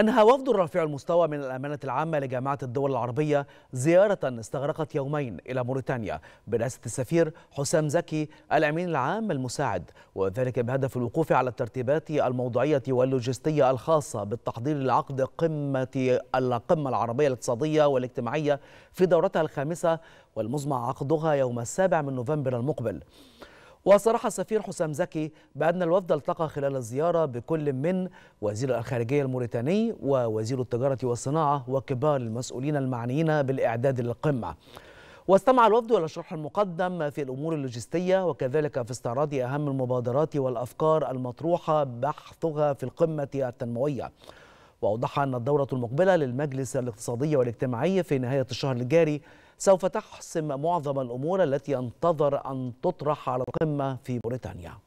أنهى وفد رفيع المستوى من الأمانة العامة لجامعة الدول العربية زيارة استغرقت يومين إلى موريتانيا برئاسة السفير حسام زكي الأمين العام المساعد وذلك بهدف الوقوف على الترتيبات الموضوعية واللوجستية الخاصة بالتحضير لعقد قمة القمة العربية الاقتصادية والاجتماعية في دورتها الخامسة والمزمع عقدها يوم السابع من نوفمبر المقبل وصرح السفير حسام زكي بأن الوفد التقى خلال الزيارة بكل من وزير الخارجية الموريتاني ووزير التجارة والصناعة وكبار المسؤولين المعنيين بالإعداد للقمة واستمع الوفد إلى الشرح المقدم في الأمور اللوجستية وكذلك في استعراض أهم المبادرات والأفكار المطروحة بحثها في القمة التنموية وأوضح أن الدورة المقبلة للمجلس الاقتصادي والاجتماعي في نهاية الشهر الجاري سوف تحسم معظم الأمور التي انتظر أن تطرح على القمة في موريتانيا